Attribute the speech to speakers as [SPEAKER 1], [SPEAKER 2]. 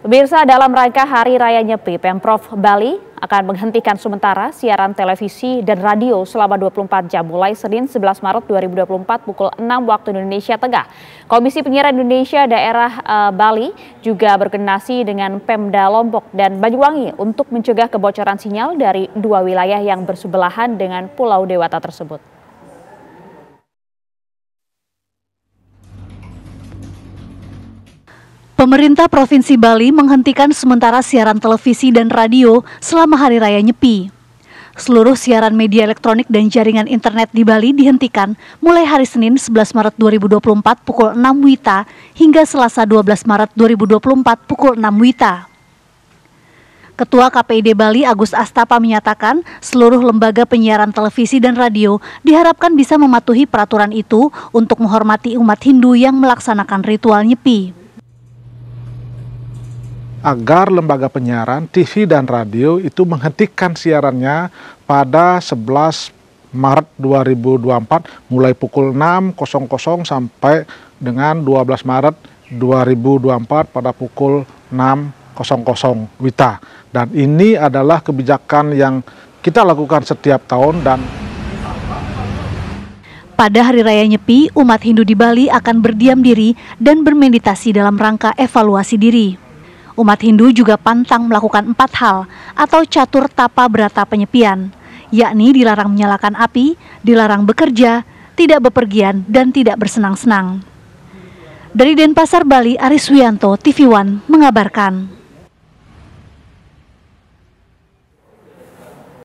[SPEAKER 1] Pemirsa dalam rangka Hari Raya Nyepi, Pemprov Bali akan menghentikan sementara siaran televisi dan radio selama 24 jam mulai Senin 11 Maret 2024 pukul 6 waktu Indonesia Tengah. Komisi Penyiaran Indonesia Daerah eh, Bali juga berkenasi dengan Pemda Lombok dan Banyuwangi untuk mencegah kebocoran sinyal dari dua wilayah yang bersebelahan dengan Pulau Dewata tersebut.
[SPEAKER 2] Pemerintah Provinsi Bali menghentikan sementara siaran televisi dan radio selama Hari Raya Nyepi. Seluruh siaran media elektronik dan jaringan internet di Bali dihentikan mulai hari Senin 11 Maret 2024 pukul 6 WITA hingga Selasa 12 Maret 2024 pukul 6 WITA. Ketua KPID Bali Agus Astapa menyatakan seluruh lembaga penyiaran televisi dan radio diharapkan bisa mematuhi peraturan itu untuk menghormati umat Hindu yang melaksanakan ritual nyepi
[SPEAKER 3] agar lembaga penyiaran TV dan radio itu menghentikan siarannya pada 11 Maret 2024 mulai pukul 6.00 sampai dengan 12 Maret 2024 pada pukul 6.00 WITA. Dan ini adalah kebijakan yang kita lakukan setiap tahun dan
[SPEAKER 2] pada Hari Raya Nyepi, umat Hindu di Bali akan berdiam diri dan bermeditasi dalam rangka evaluasi diri. Umat Hindu juga pantang melakukan empat hal atau catur tapa berata penyepian, yakni dilarang menyalakan api, dilarang bekerja, tidak bepergian, dan tidak bersenang-senang. Dari Denpasar, Bali, Aris Wianto, TV One, mengabarkan.